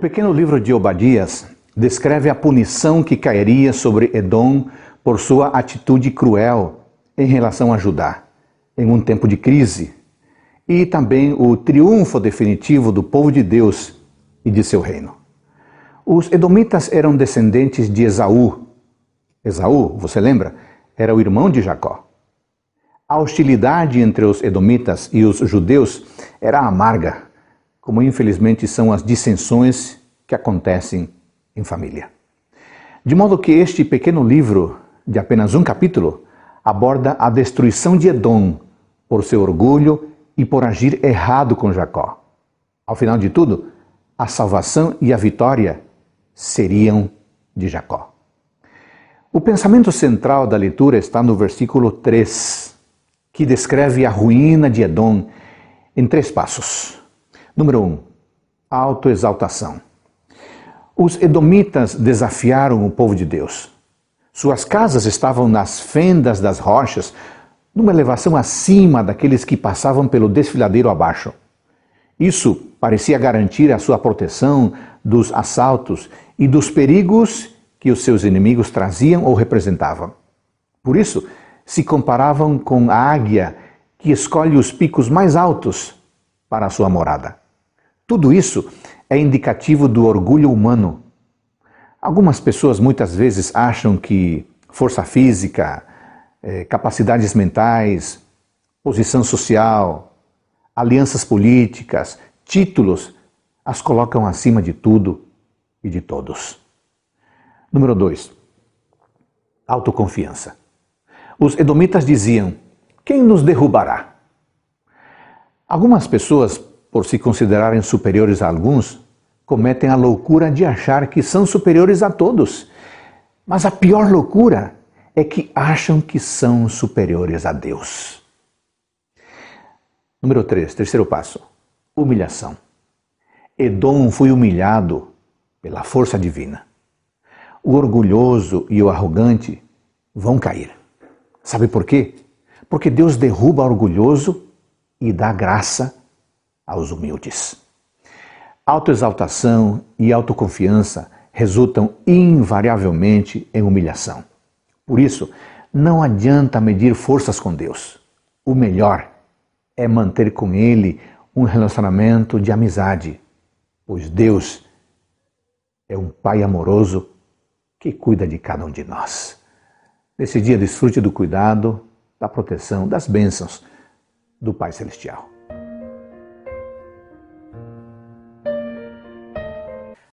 pequeno livro de Obadias descreve a punição que cairia sobre Edom por sua atitude cruel em relação a Judá, em um tempo de crise, e também o triunfo definitivo do povo de Deus e de seu reino. Os edomitas eram descendentes de Esaú. Esaú, você lembra? Era o irmão de Jacó. A hostilidade entre os edomitas e os judeus era amarga como infelizmente são as dissensões que acontecem em família. De modo que este pequeno livro, de apenas um capítulo, aborda a destruição de Edom por seu orgulho e por agir errado com Jacó. Ao final de tudo, a salvação e a vitória seriam de Jacó. O pensamento central da leitura está no versículo 3, que descreve a ruína de Edom em três passos. Número 1. Um, autoexaltação. Os edomitas desafiaram o povo de Deus. Suas casas estavam nas fendas das rochas, numa elevação acima daqueles que passavam pelo desfiladeiro abaixo. Isso parecia garantir a sua proteção dos assaltos e dos perigos que os seus inimigos traziam ou representavam. Por isso, se comparavam com a águia que escolhe os picos mais altos para a sua morada. Tudo isso é indicativo do orgulho humano. Algumas pessoas muitas vezes acham que força física, eh, capacidades mentais, posição social, alianças políticas, títulos, as colocam acima de tudo e de todos. Número 2. Autoconfiança. Os edomitas diziam: Quem nos derrubará? Algumas pessoas por se considerarem superiores a alguns, cometem a loucura de achar que são superiores a todos. Mas a pior loucura é que acham que são superiores a Deus. Número 3, terceiro passo: humilhação. Edom foi humilhado pela força divina. O orgulhoso e o arrogante vão cair. Sabe por quê? Porque Deus derruba o orgulhoso e dá graça aos humildes. Autoexaltação e autoconfiança resultam invariavelmente em humilhação. Por isso, não adianta medir forças com Deus. O melhor é manter com Ele um relacionamento de amizade, pois Deus é um Pai amoroso que cuida de cada um de nós. Nesse dia, desfrute do cuidado, da proteção, das bênçãos do Pai Celestial.